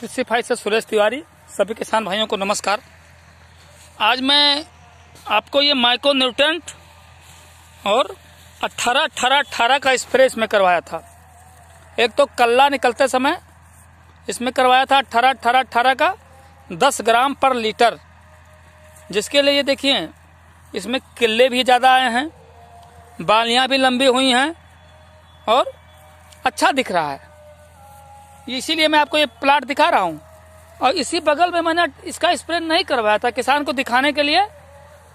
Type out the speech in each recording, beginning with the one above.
कृषि फाइल से सुरेश तिवारी सभी किसान भाइयों को नमस्कार आज मैं आपको ये माइक्रो न्यूट्रेंट और अट्ठारह अट्ठारह अट्ठारह का स्प्रे इसमें करवाया था एक तो कल्ला निकलते समय इसमें करवाया था अट्ठारह अट्ठारह अट्ठारह का दस ग्राम पर लीटर जिसके लिए ये देखिए इसमें किले भी ज़्यादा आए हैं बालियाँ भी लंबी हुई हैं और अच्छा दिख रहा है इसीलिए मैं आपको ये प्लाट दिखा रहा हूँ और इसी बगल में मैंने इसका स्प्रे नहीं करवाया था किसान को दिखाने के लिए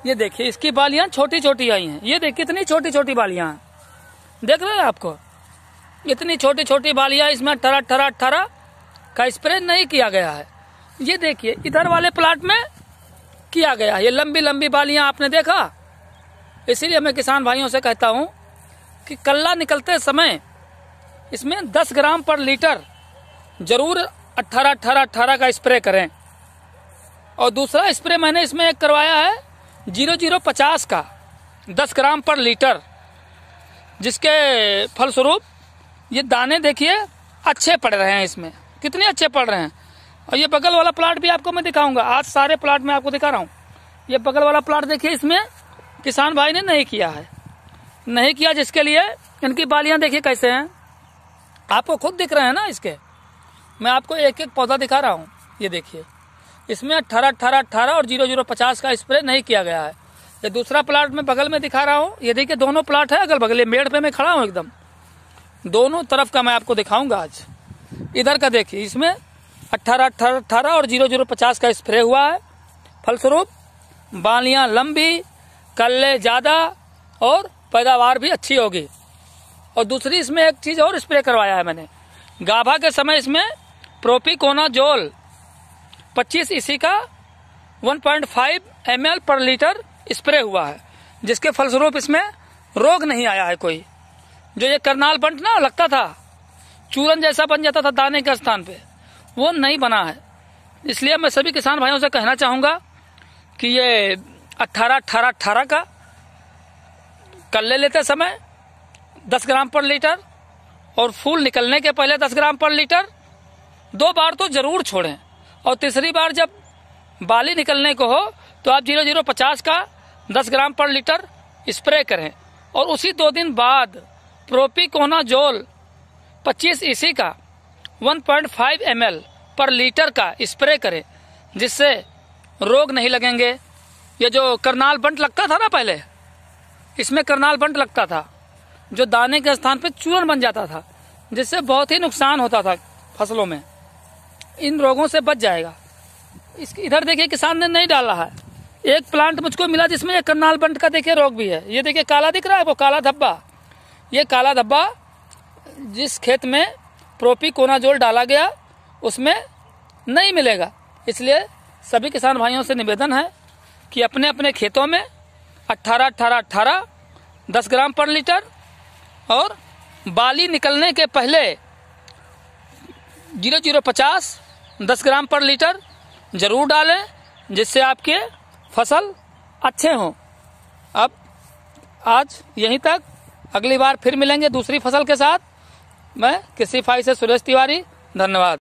ये देखिए इसकी बालियां छोटी छोटी आई हैं ये देखिए कितनी छोटी छोटी बालियां हैं देख रहे हैं आपको इतनी छोटी छोटी बालियां इसमें ठरा ठरा ठरा का स्प्रे नहीं किया गया है ये देखिए इधर वाले प्लाट में किया गया है ये लंबी लंबी बालियां आपने देखा इसीलिए मैं किसान भाइयों से कहता हूँ कि कल्ला निकलते समय इसमें दस ग्राम पर लीटर ज़रूर अट्ठारह अट्ठारह अट्ठारह का स्प्रे करें और दूसरा स्प्रे मैंने इसमें एक करवाया है जीरो जीरो पचास का दस ग्राम पर लीटर जिसके फलस्वरूप ये दाने देखिए अच्छे पड़ रहे हैं इसमें कितने अच्छे पड़ रहे हैं और ये बगल वाला प्लाट भी आपको मैं दिखाऊंगा आज सारे प्लाट में आपको दिखा रहा हूँ ये बगल वाला प्लाट देखिए इसमें किसान भाई ने नहीं किया है नहीं किया जिसके लिए इनकी बालियां देखिए कैसे हैं आपको खुद दिख रहे हैं ना इसके मैं आपको एक एक पौधा दिखा रहा हूँ ये देखिए इसमें अट्ठारह अट्ठारह अट्ठारह और जीरो जीरो पचास का स्प्रे नहीं किया गया है ये दूसरा प्लाट में बगल में दिखा रहा हूँ ये देखिए दोनों प्लाट है अगल बगल मेड़ पे मैं खड़ा हूँ एकदम दोनों तरफ का मैं आपको दिखाऊंगा आज इधर का देखिए इसमें अट्ठारह अट्ठारह अट्ठारह और जीरो जीरो पचास का स्प्रे हुआ है फलस्वरूप बालियाँ लंबी कल्ले ज़्यादा और पैदावार भी अच्छी होगी और दूसरी इसमें एक चीज़ और स्प्रे करवाया है मैंने गाभा के समय इसमें प्रोपिकोनाजोल 25 इसी e का 1.5 पॉइंट पर लीटर स्प्रे हुआ है जिसके फलस्वरूप इसमें रोग नहीं आया है कोई जो ये करनाल बंट ना लगता था चूरन जैसा बन जाता था दाने के स्थान पे वो नहीं बना है इसलिए मैं सभी किसान भाइयों से कहना चाहूँगा कि ये अट्ठारह अट्ठारह अट्ठारह का ले लेते समय दस ग्राम पर लीटर और फूल निकलने के पहले दस ग्राम पर लीटर दो बार तो जरूर छोड़ें और तीसरी बार जब बाली निकलने को हो तो आप जीरो जीरो पचास का दस ग्राम पर लीटर स्प्रे करें और उसी दो दिन बाद जोल पच्चीस ईसी e का वन फाइव एम पर लीटर का स्प्रे करें जिससे रोग नहीं लगेंगे ये जो करनाल बंट लगता था ना पहले इसमें करनाल बंट लगता था जो दाने के स्थान पर चूर्ण बन जाता था जिससे बहुत ही नुकसान होता था फसलों में इन रोगों से बच जाएगा इस इधर देखिए किसान ने नहीं डाला है एक प्लांट मुझको मिला जिसमें एक करनाल बंट का देखिए रोग भी है ये देखिए काला दिख रहा है वो काला धब्बा ये काला धब्बा जिस खेत में प्रोपी कोनाजोल डाला गया उसमें नहीं मिलेगा इसलिए सभी किसान भाइयों से निवेदन है कि अपने अपने खेतों में अट्ठारह अट्ठारह अट्ठारह दस ग्राम पर लीटर और बाली निकलने के पहले जीरो जीरो पचास दस ग्राम पर लीटर ज़रूर डालें जिससे आपके फसल अच्छे हों अब आज यहीं तक अगली बार फिर मिलेंगे दूसरी फसल के साथ मैं कृषि फाई से सुरेश तिवारी धन्यवाद